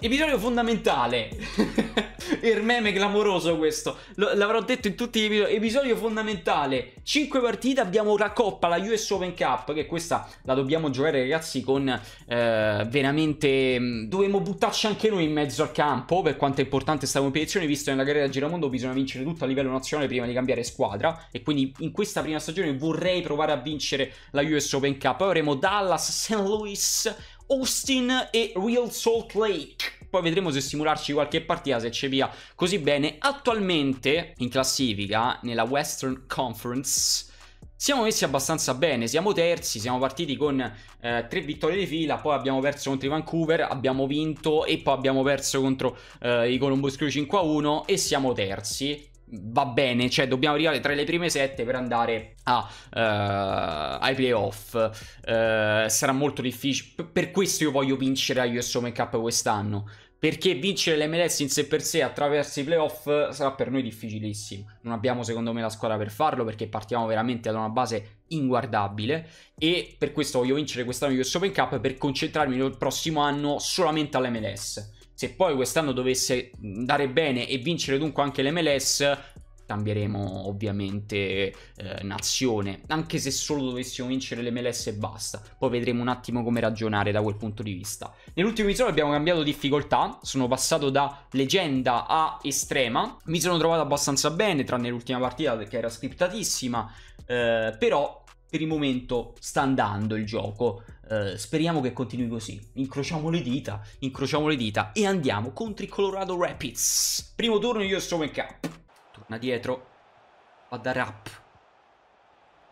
episodio fondamentale. il meme clamoroso questo. l'avrò detto in tutti gli episodi. Episodio fondamentale. 5 partite, abbiamo la coppa, la US Open Cup, che questa la dobbiamo giocare ragazzi con eh, veramente... Mm, dovremmo buttarci anche noi in mezzo al campo, per quanto è importante questa competizione, visto che nella carriera del Giramondo bisogna vincere tutto a livello nazionale prima di cambiare squadra. E quindi in questa prima stagione vorrei provare a vincere la US Open Cup. Poi avremo Dallas, St. Louis, Austin e Real Salt Lake poi vedremo se simularci qualche partita se c'è via così bene. Attualmente in classifica nella Western Conference siamo messi abbastanza bene, siamo terzi, siamo partiti con eh, tre vittorie di fila, poi abbiamo perso contro i Vancouver, abbiamo vinto e poi abbiamo perso contro eh, i Columbus Crew 5-1 e siamo terzi va bene, cioè dobbiamo arrivare tra le prime sette per andare a, uh, ai playoff. Uh, sarà molto difficile. Per questo io voglio vincere la US Open Cup quest'anno. Perché vincere l'MLS in sé per sé attraverso i playoff sarà per noi difficilissimo. Non abbiamo secondo me la squadra per farlo perché partiamo veramente da una base inguardabile e per questo voglio vincere quest'anno US Open Cup per concentrarmi nel prossimo anno solamente all'MLS se poi quest'anno dovesse andare bene e vincere dunque anche l'MLS, cambieremo ovviamente eh, nazione, anche se solo dovessimo vincere le MLS e basta. Poi vedremo un attimo come ragionare da quel punto di vista. Nell'ultimo episodio abbiamo cambiato difficoltà, sono passato da leggenda a estrema, mi sono trovato abbastanza bene, tranne l'ultima partita che era scriptatissima, eh, però per il momento sta andando il gioco. Eh, speriamo che continui così. Incrociamo le dita, incrociamo le dita e andiamo contro i Colorado Rapids. Primo turno io sto in cap. Torna dietro. Va da rap.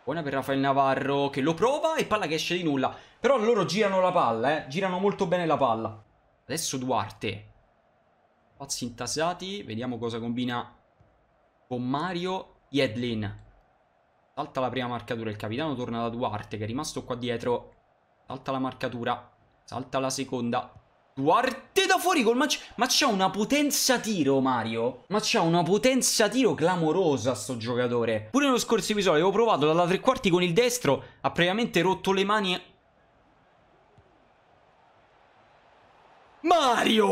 Buona per Rafael Navarro che lo prova e palla che esce di nulla. Però loro girano la palla, eh. Girano molto bene la palla. Adesso Duarte. Pazzi intasati. Vediamo cosa combina con Mario Jedlin. Salta la prima marcatura. Il capitano torna da Duarte che è rimasto qua dietro Salta la marcatura. Salta la seconda. Duarte da fuori col match. Ma c'ha una potenza tiro, Mario. Ma c'ha una potenza tiro clamorosa sto giocatore. Pure nello scorso episodio avevo provato dalla tre quarti con il destro. Ha praticamente rotto le mani. Mario!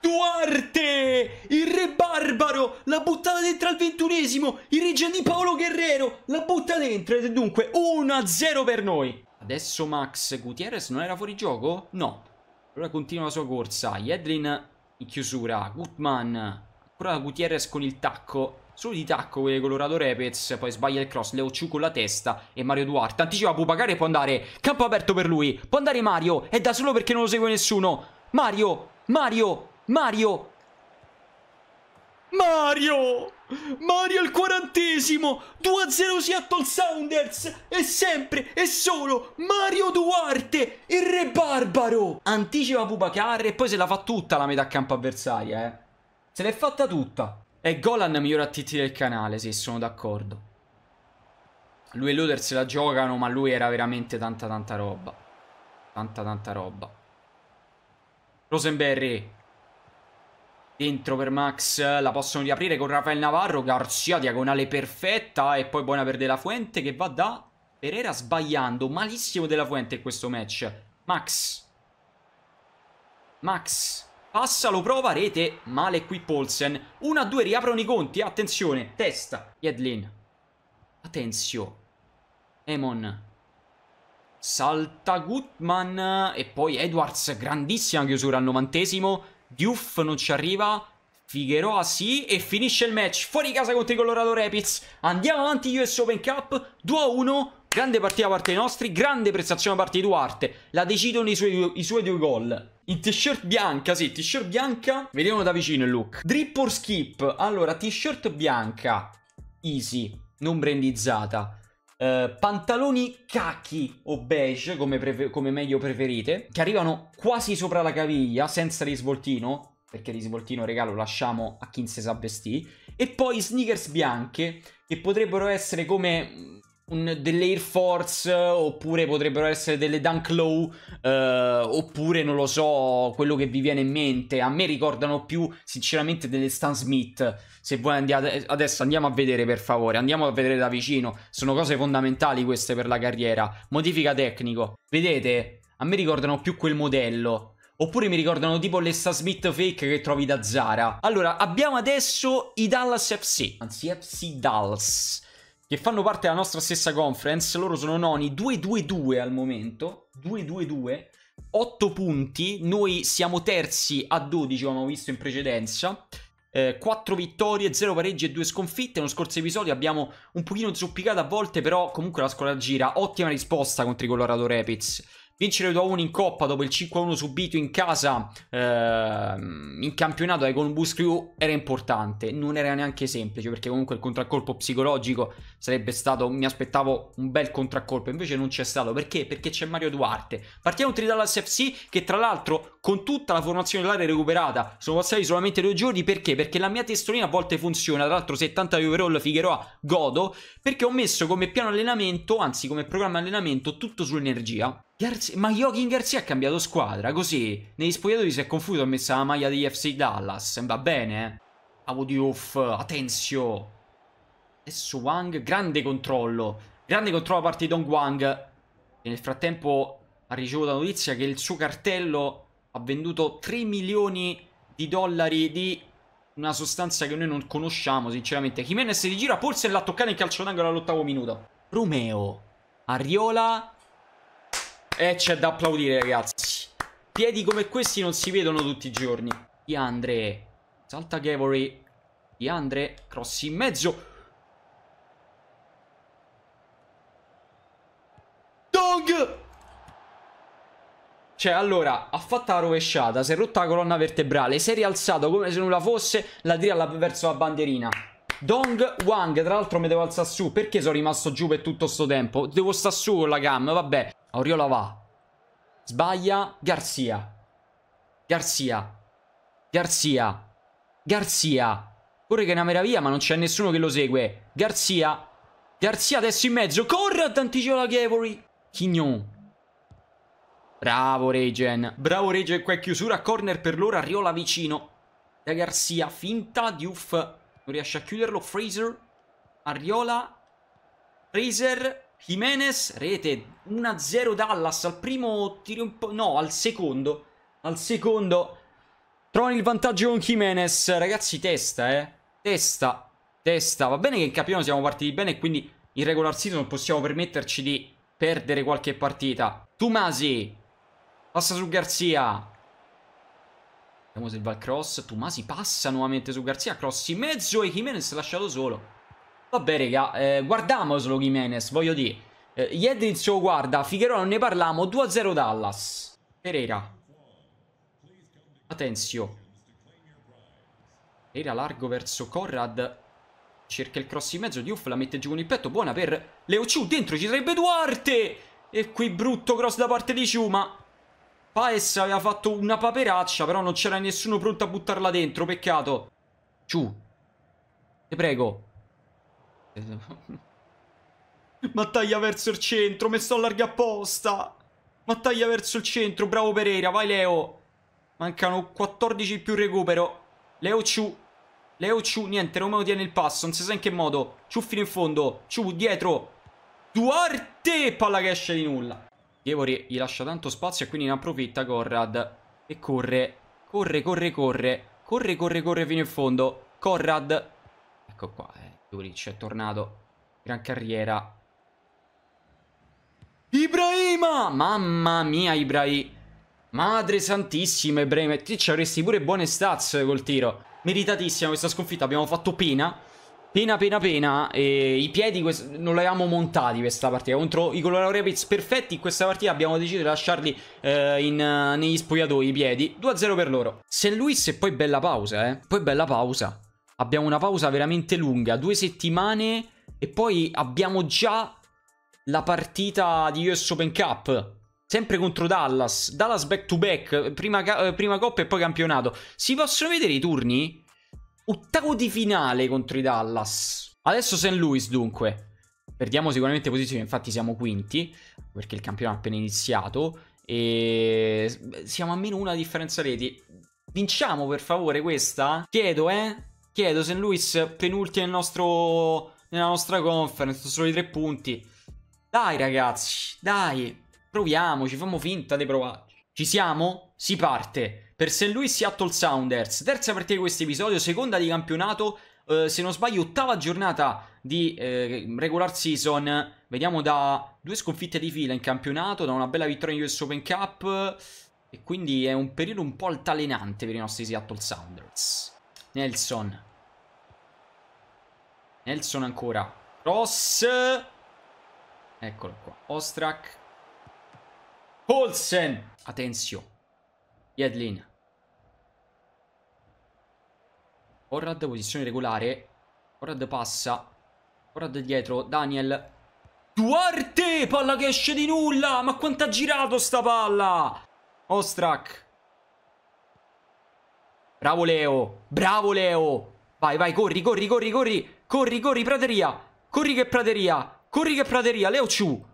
Duarte! Il re barbaro! La buttata dentro al ventunesimo! Il reggia di Paolo Guerrero! La butta dentro! Ed è dunque 1-0 per noi! Adesso Max Gutierrez non era fuori gioco? No. Allora continua la sua corsa. Jedlin in chiusura. Gutman. Ancora Gutierrez con il tacco. Solo di tacco quelle Colorado Repets. Poi sbaglia il cross. Leo Ciu con la testa. E Mario Duarte. Anticipa Pupagare e può andare. Campo aperto per lui. Può andare Mario. È da solo perché non lo segue nessuno. Mario. Mario. Mario. Mario. Mario. Mario al quarantesimo, 2-0 Seattle Sounders e sempre e solo Mario Duarte, il re barbaro. Anticipa Pupacar e poi se la fa tutta la metà campo avversaria, eh. Se l'è fatta tutta. E Golan miglior TT del canale, sì, sono d'accordo. Lui e Luder se la giocano, ma lui era veramente tanta tanta roba. Tanta tanta roba. Rosenberry, Dentro per Max, la possono riaprire con Rafael Navarro, Garzia diagonale perfetta e poi buona per De La Fuente che va da Pereira sbagliando, malissimo De La Fuente in questo match. Max, Max, passa, lo prova, rete, male qui Polsen. 1-2, riaprono i conti, attenzione, testa, Jedlin. Atenzio, Emon, salta Gutman e poi Edwards, grandissima chiusura al novantesimo. Diuff non ci arriva. Figueroa sì e finisce il match fuori casa contro i Colorado Rapids. Andiamo avanti US Open Cup 2-1. a Grande partita da parte dei nostri, grande prestazione da parte di Duarte. La decidono i suoi, i suoi due gol. In t-shirt bianca, sì, t-shirt bianca. Vediamo da vicino il look. Drip or skip? Allora, t-shirt bianca. Easy, non brandizzata. Eh, pantaloni khaki o beige, come, come meglio preferite, che arrivano quasi sopra la caviglia, senza risvoltino, perché risvoltino regalo lasciamo a chi se sa vestì, e poi sneakers bianche che potrebbero essere come un, Air Force oppure potrebbero essere delle Dunk Low eh, oppure non lo so quello che vi viene in mente a me ricordano più sinceramente delle Stan Smith se voi andiate adesso andiamo a vedere per favore andiamo a vedere da vicino sono cose fondamentali queste per la carriera modifica tecnico vedete a me ricordano più quel modello Oppure mi ricordano tipo le Stan Smith fake che trovi da Zara. Allora, abbiamo adesso i Dallas FC. Anzi, FC Dallas che fanno parte della nostra stessa conference, loro sono noni 2-2-2 al momento, 2-2-2, 8 punti, noi siamo terzi a 12, come abbiamo visto in precedenza, eh, 4 vittorie, 0 pareggi e 2 sconfitte, nello scorso episodio abbiamo un pochino zuppicato a volte, però comunque la squadra gira, ottima risposta contro i Colorado Rapids vincere 2-1 in coppa dopo il 5-1 subito in casa eh, in campionato dai Columbus Crew era importante, non era neanche semplice perché comunque il contraccolpo psicologico sarebbe stato, mi aspettavo un bel contraccolpo, invece non c'è stato, perché? Perché c'è Mario Duarte. Partiamo Tridalas FC che tra l'altro con tutta la formazione dell'area recuperata sono passati solamente due giorni, perché? Perché la mia testolina a volte funziona, tra l'altro 70 overall Figueroa godo, perché ho messo come piano allenamento, anzi come programma allenamento, tutto sull'energia. Garzi ma Joachim Garzia ha cambiato squadra, così. Negli spogliatori si è confuso e ha messo la maglia degli FC Dallas, va bene, eh? Audiuff, Atenzio, Adesso Wang, grande controllo. Grande controllo da parte di Dong Wang. Che nel frattempo ha ricevuto la notizia che il suo cartello ha venduto 3 milioni di dollari di una sostanza che noi non conosciamo, sinceramente. Jimenez si gira, Polsen l'ha toccato in calcio d'angolo all'ottavo minuto. Romeo, Ariola. E c'è da applaudire, ragazzi. Piedi come questi non si vedono tutti i giorni. Di Andre, salta Gavory. Di Andre, cross in mezzo. Jong! Cioè, allora, ha fatto la rovesciata, si è rotta la colonna vertebrale, si è rialzato come se nulla fosse, la tira verso la bandierina. Dong Wang, tra l'altro mi devo alzare su, perché sono rimasto giù per tutto questo tempo? Devo stare su con la cam, vabbè. Oriola va. Sbaglia, Garzia. Garzia. Garzia. Garzia. Pure che è una meraviglia, ma non c'è nessuno che lo segue. Garzia. Garzia adesso in mezzo. Corre, anticipa la Gavory. Chignon. Bravo Regen. Bravo Regen qua è chiusura. Corner per loro. Arriola vicino. Da Garcia. Finta. Diouf. Non riesce a chiuderlo. Fraser. Arriola. Fraser. Jimenez. Rete. 1-0 Dallas. Al primo tiro un po'... No, al secondo. Al secondo. Trovano il vantaggio con Jimenez. Ragazzi, testa, eh. Testa. Testa. Va bene che in campione siamo partiti bene quindi in regular season possiamo permetterci di perdere qualche partita. Tumasi passa su Garzia. Vediamo se va il cross. Tumasi passa nuovamente su Garzia. Cross in mezzo e Jimenez lasciato solo. Vabbè, raga, eh, guardiamoslo Jimenez, voglio dire. Eh, Jedinz lo guarda, Figueroa non ne parliamo. 2-0 Dallas. Pereira. Atenzio. Pereira largo verso Conrad. Cerca il cross in mezzo, Diouf la mette giù con il petto, buona per Leo Ciu, dentro ci sarebbe Duarte! E qui brutto cross da parte di Ciu, ma Paes aveva fatto una paperaccia, però non c'era nessuno pronto a buttarla dentro, peccato. Ciu, ti prego. Mattaglia verso il centro, messo a larga apposta. Battaglia verso il centro, bravo Pereira, vai Leo. Mancano 14 più recupero. Leo Ciu Leo Ciu, niente, Romeo tiene il passo, non si sa in che modo. Ciu fino in fondo, Ciu dietro. Duarte, palla che esce di nulla. Dievori gli lascia tanto spazio e quindi ne approfitta Corrad. E corre, corre, corre, corre. Corre, corre, corre fino in fondo. Corrad. Ecco qua, eh. Dievoric è tornato. Gran carriera. Ibrahima! Mamma mia, Ibrahima. Madre santissima, Ibrahima. Ti ci avresti pure buone stats col tiro meritatissima questa sconfitta, abbiamo fatto pena. Pena, pena, pena. E I piedi non li avevamo montati questa partita. Contro i Colorado Rapids perfetti in questa partita abbiamo deciso di lasciarli eh, in, negli spogliatoi i piedi. 2-0 per loro. Se Luis e poi bella pausa, eh. Poi bella pausa. Abbiamo una pausa veramente lunga, due settimane e poi abbiamo già la partita di US Open Cup. Sempre contro Dallas. Dallas back to back, prima, eh, prima coppa e poi campionato. Si possono vedere i turni? Ottavo di finale contro i Dallas. Adesso St. Louis dunque. Perdiamo sicuramente posizione, infatti siamo quinti, perché il campionato è appena iniziato. E siamo a meno una differenza reti. Vinciamo per favore questa? Chiedo, eh? Chiedo, St. Louis penultimo nel nostro... nella nostra conference, solo i tre punti. Dai ragazzi, dai. Proviamoci, fammo finta di provarci. Ci siamo? Si parte. Per St. Louis Seattle Sounders. Terza partita di questo episodio, seconda di campionato. Eh, se non sbaglio, ottava giornata di eh, regular season. Vediamo da due sconfitte di fila in campionato, da una bella vittoria in US Open Cup. E quindi è un periodo un po' altalenante per i nostri Seattle Sounders. Nelson. Nelson ancora. Ross. Eccolo qua. Ostrak. Olsen. Atensio. Jedlin. Orad posizione regolare. Orad passa. Orad dietro. Daniel. Duarte! Palla che esce di nulla! Ma quanto ha girato sta palla! Ostrak. Bravo Leo. Bravo Leo. Vai, vai, corri, corri, corri, corri. Corri, corri, prateria. Corri che prateria. Corri che prateria. Leo Ciu.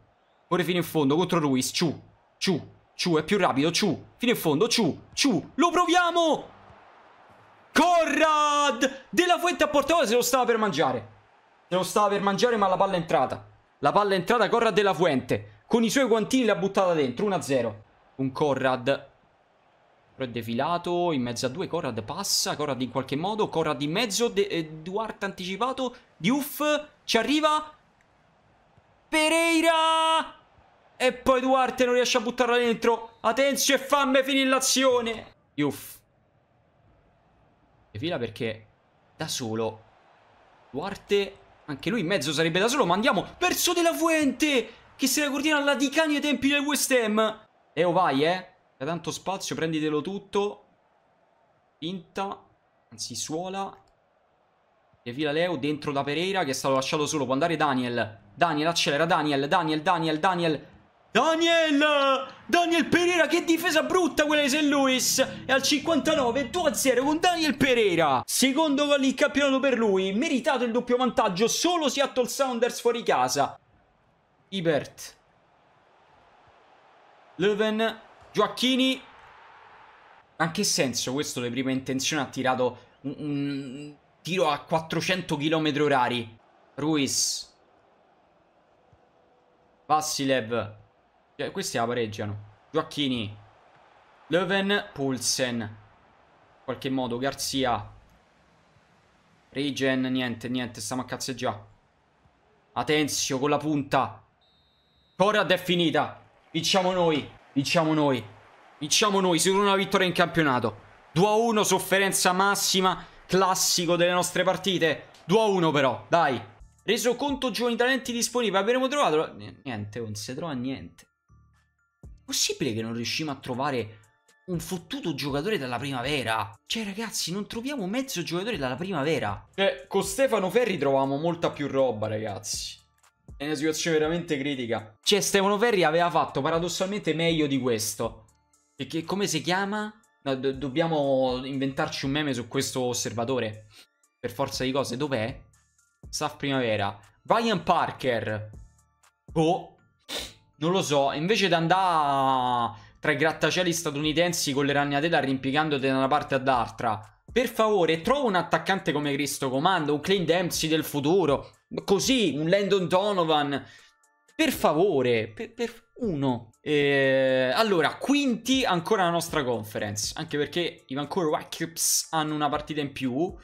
Ora fino in fondo contro Ruiz. Ciu. Ciu, ciu, è più rapido, ciu. fino in fondo, ciu, ciu. lo proviamo! Corrad! Della Fuente a portavoce se lo stava per mangiare. Se lo stava per mangiare ma la palla è entrata. La palla è entrata, Corrad della Fuente. Con i suoi guantini l'ha buttata dentro, 1-0. Un Corrad però è defilato in mezzo a due. Corrad passa. Corrad in qualche modo. Corrad in mezzo. De- eh, Duarte anticipato. Diouf ci arriva. Pereira e poi Duarte non riesce a buttarla dentro. Atenzio e famme finì l'azione. Yuff. E fila perché da solo. Duarte, anche lui in mezzo sarebbe da solo, ma andiamo verso della Fuente. Che se la coordina alla di cani ai tempi del West Ham. Leo oh, vai, eh. Da tanto spazio, prenditelo tutto. Pinta. Anzi, suola. E fila Leo dentro da Pereira che è stato lasciato solo. Può andare Daniel. Daniel accelera, Daniel, Daniel, Daniel, Daniel. Daniel! Daniel Pereira, che difesa brutta quella di St. Louis! E al 59, 2-0 con Daniel Pereira! Secondo gol in campionato per lui, meritato il doppio vantaggio solo Seattle Sounders fuori casa. Ibert. Löwen, Gioacchini. Ma che senso questo le prime intenzioni ha tirato un, un tiro a 400 km orari? Ruiz. Vassilev. Cioè, questi la pareggiano. Gioacchini. Löwen, Pulsen. In qualche modo, Garzia. Regen, niente, niente, stiamo a cazzeggiare. Atenzio con la punta. Corrad è finita. Vinciamo noi, vinciamo noi. Vinciamo noi, sicuro una vittoria in campionato. 2-1, sofferenza massima, classico delle nostre partite. 2-1 però, dai. Reso conto giovani talenti disponibili, abbiamo trovato... Niente, non si trova niente. Possibile che non riusciamo a trovare un fottuto giocatore dalla primavera. Cioè, ragazzi, non troviamo mezzo giocatore dalla primavera. Cioè, con Stefano Ferri troviamo molta più roba, ragazzi. È una situazione veramente critica. Cioè, Stefano Ferri aveva fatto paradossalmente meglio di questo. Perché come si chiama? No, do dobbiamo inventarci un meme su questo osservatore. Per forza di cose, dov'è? Staff primavera. Brian Parker. Boh. Non lo so, invece di andare tra i grattacieli statunitensi con le ragnatele arrampicandoti da una parte all'altra. Per favore, trova un attaccante come Cristo Comando, un Clint Dempsey del futuro, così, un Landon Donovan. Per favore, per, per uno. E... Eh, allora, quinti ancora la nostra conference, anche perché i Vancouver Whitecaps hanno una partita in più.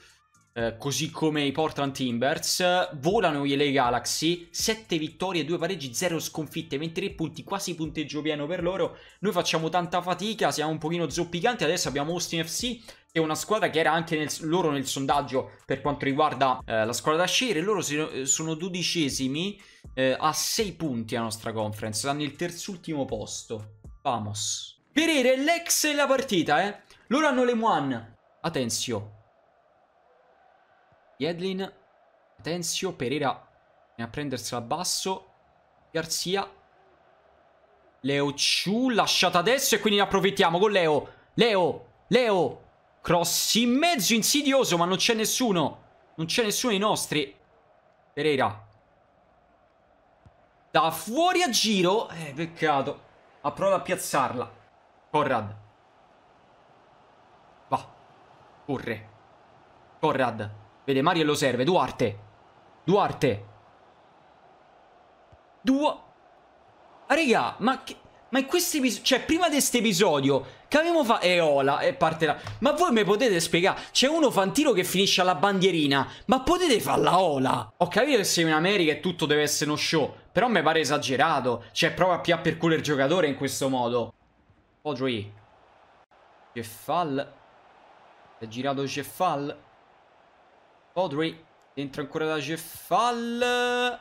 Eh, così come i Portland Timbers, volano i LA Galaxy, 7 vittorie, 2 pareggi, 0 sconfitte, 23 punti, quasi punteggio pieno per loro. Noi facciamo tanta fatica, siamo un pochino zoppicanti, adesso abbiamo Austin FC che è una squadra che era anche nel, loro nel sondaggio per quanto riguarda eh, la squadra da scegliere. loro si, eh, sono dodicesimi eh, a 6 punti la nostra conference, hanno il terzultimo posto. Vamos. Perere l'ex la partita, eh. Loro hanno le Moan. Attenzione. Jedlin, Tenzio, Pereira viene a prendersela basso. Garzia. Leo Ciu, lasciata adesso e quindi ne approfittiamo con Leo. Leo, Leo. Cross in mezzo, insidioso, ma non c'è nessuno. Non c'è nessuno dei nostri. Pereira. Da fuori a giro. Eh, peccato. Ha provato a piazzarla. Conrad. Va. Corre. Conrad. Vede, Mario lo serve. Duarte. Duarte. Duo. Raga, ma che... Ma in questo episodio, cioè prima di questo episodio, che avevamo fatto... Eola, eh, e eh, parte la... Ma voi mi potete spiegare? C'è uno fantino che finisce alla bandierina, ma potete farla ola? Ho capito che sei in America e tutto deve essere uno show, però mi pare esagerato. Cioè, prova a più per culo il giocatore in questo modo. Poggio I. Cefal. È girato Cefal. Audrey Entra ancora da Jeffal.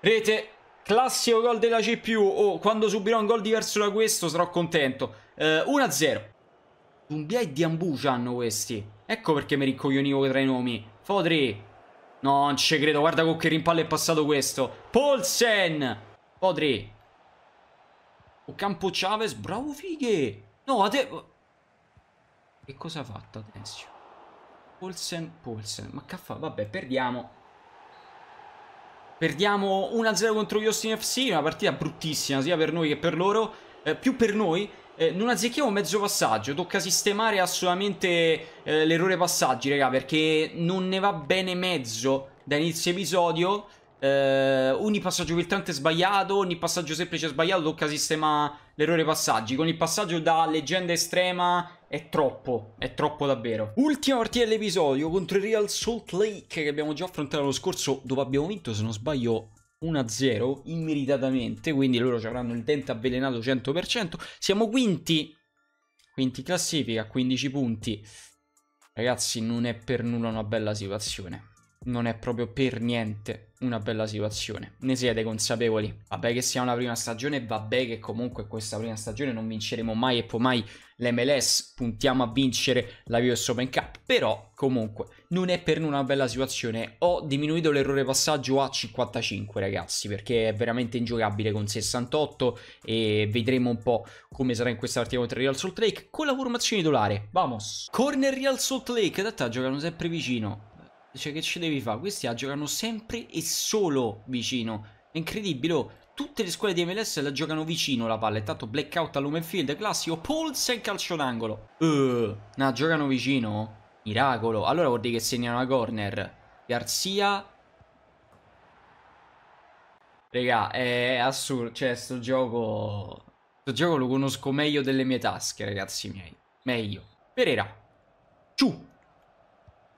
Rete. Classico gol della CPU. Oh, quando subirò un gol diverso da questo sarò contento. Eh, 1-0. Dumbia e Diambucia hanno questi. Ecco perché mi rincoglionivo tra i nomi. Fodri. No, non ci credo. Guarda con che rimpallo è passato questo. Polsen. Fodri. O oh, Campo Chavez. Bravo fighe. No, a te... Che cosa ha fatto Atenzio? Polsen, Polsen, ma che fa? vabbè, perdiamo. Perdiamo 1-0 contro gli Austin FC, una partita bruttissima sia per noi che per loro, eh, più per noi. Eh, non azzecchiamo mezzo passaggio, tocca sistemare assolutamente eh, l'errore passaggi, raga, perché non ne va bene mezzo da inizio episodio. Eh, ogni passaggio filtrante è sbagliato, ogni passaggio semplice è sbagliato, tocca sistemare l'errore passaggi. Con il passaggio da leggenda estrema è troppo, è troppo davvero. Ultima partita dell'episodio contro il Real Salt Lake che abbiamo già affrontato lo scorso dove abbiamo vinto, se non sbaglio, 1-0 immeritatamente, quindi loro ci avranno il dente avvelenato 100%. Siamo quinti, quinti classifica, 15 punti. Ragazzi, non è per nulla una bella situazione non è proprio per niente una bella situazione. Ne siete consapevoli. Vabbè che sia una prima stagione, vabbè che comunque questa prima stagione non vinceremo mai e poi mai l'MLS, puntiamo a vincere la US Open Cup, però comunque non è per nulla una bella situazione. Ho diminuito l'errore passaggio a 55 ragazzi, perché è veramente ingiocabile con 68 e vedremo un po' come sarà in questa partita contro il Real Salt Lake con la formazione idolare. Vamos! Corner Real Salt Lake, in realtà giocano sempre vicino cioè che ci devi fare? Questi la giocano sempre e solo vicino. È incredibile, oh. Tutte le scuole di MLS la giocano vicino la palla. Intanto blackout all'home classico, Pulse in calcio d'angolo. Uh, no, giocano vicino? Miracolo. Allora vuol dire che segnano a corner. Garzia. Regà, è assurdo. Cioè, sto gioco... Sto gioco lo conosco meglio delle mie tasche, ragazzi miei. Meglio. Pereira. Ciu.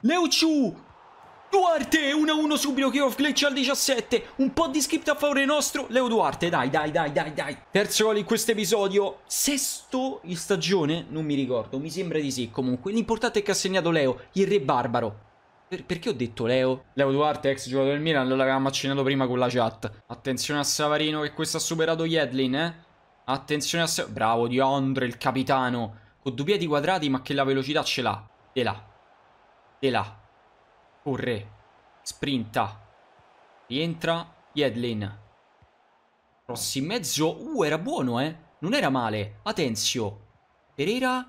Leuciu. Duarte 1-1 subito kickoff off glitch al 17 un po' di script a favore nostro Leo Duarte dai dai dai dai dai terzo gol in questo episodio sesto in stagione non mi ricordo mi sembra di sì comunque l'importante è che ha segnato Leo il re barbaro per perché ho detto Leo? Leo Duarte, ex giocatore del Milan, lo avevamo accennato prima con la chat. Attenzione a Savarino che questo ha superato Yedlin, eh? Attenzione a Savarino. Bravo Diondre il capitano. Con due piedi quadrati ma che la velocità ce l'ha. E là. E là. Corre. Sprinta. Rientra. Jedlin. Rossi in mezzo. Uh, era buono, eh. Non era male. Atenzio. Pereira.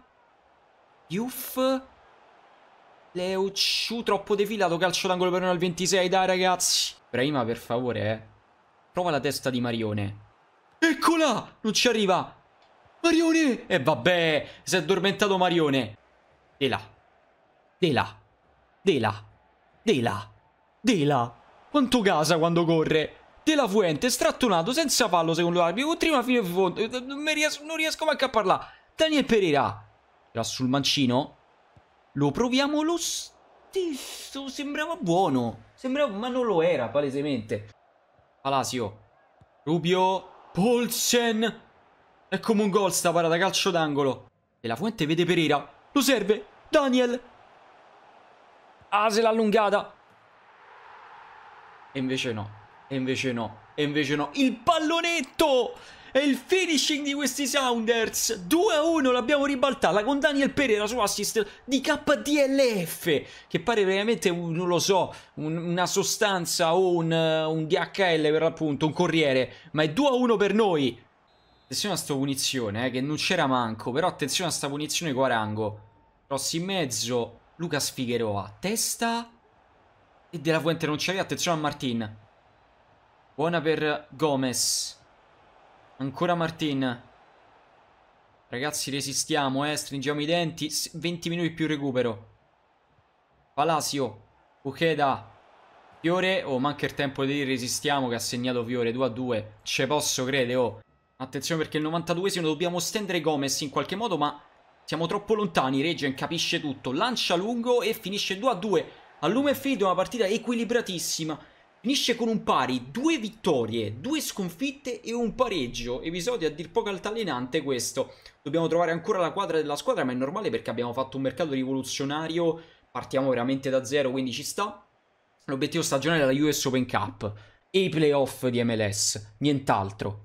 Yuf. Leuciu. Uh, troppo defilato. Calcio d'angolo per noi al 26. Dai, ragazzi. Brahima, per favore, eh. Prova la testa di Marione. Eccola! Non ci arriva. Marione! E eh, vabbè, si è addormentato Marione. Dela. Dela. Dela. Dela! Dela! Quanto casa quando corre! Della Fuente, strattonato, senza fallo secondo l'arbitro, continua fino in fondo, eh, non, riesco, non riesco manco a parlare. Daniel Pereira, già sul mancino, lo proviamo lo stesso, sembrava buono, sembrava, ma non lo era palesemente. Palacio, Rubio, Polsen, è come un gol sta parata, calcio d'angolo. Della Fuente vede Pereira, lo serve, Daniel, Asel allungata. E invece no, e invece no, e invece no. Il pallonetto! E il finishing di questi Sounders 2-1 l'abbiamo ribaltata con Daniel Pereira su assist di KDLF che pare veramente un, non lo so un, una sostanza o un, uh, un, DHL per l'appunto un corriere ma è 2-1 per noi attenzione a sta punizione eh, che non c'era manco però attenzione a sta punizione Guarango cross in mezzo Lucas Figueroa, testa e della Fuente non ci attenzione a Martin. Buona per Gomez. Ancora Martin. Ragazzi resistiamo, eh, stringiamo i denti, 20 minuti più recupero. Palacio, Ucheda, Fiore, oh, manca il tempo di resistiamo che ha segnato Fiore, 2 a 2, ce posso credere, oh. Attenzione perché il 92esimo dobbiamo stendere Gomez in qualche modo, ma siamo troppo lontani, Regen capisce tutto, lancia lungo e finisce 2 a 2. Al lume fido, una partita equilibratissima. Finisce con un pari, due vittorie, due sconfitte e un pareggio. Episodio a dir poco altalenante questo. Dobbiamo trovare ancora la quadra della squadra, ma è normale perché abbiamo fatto un mercato rivoluzionario. Partiamo veramente da zero, quindi ci sta. L'obiettivo stagionale è la US Open Cup e i playoff di MLS, nient'altro.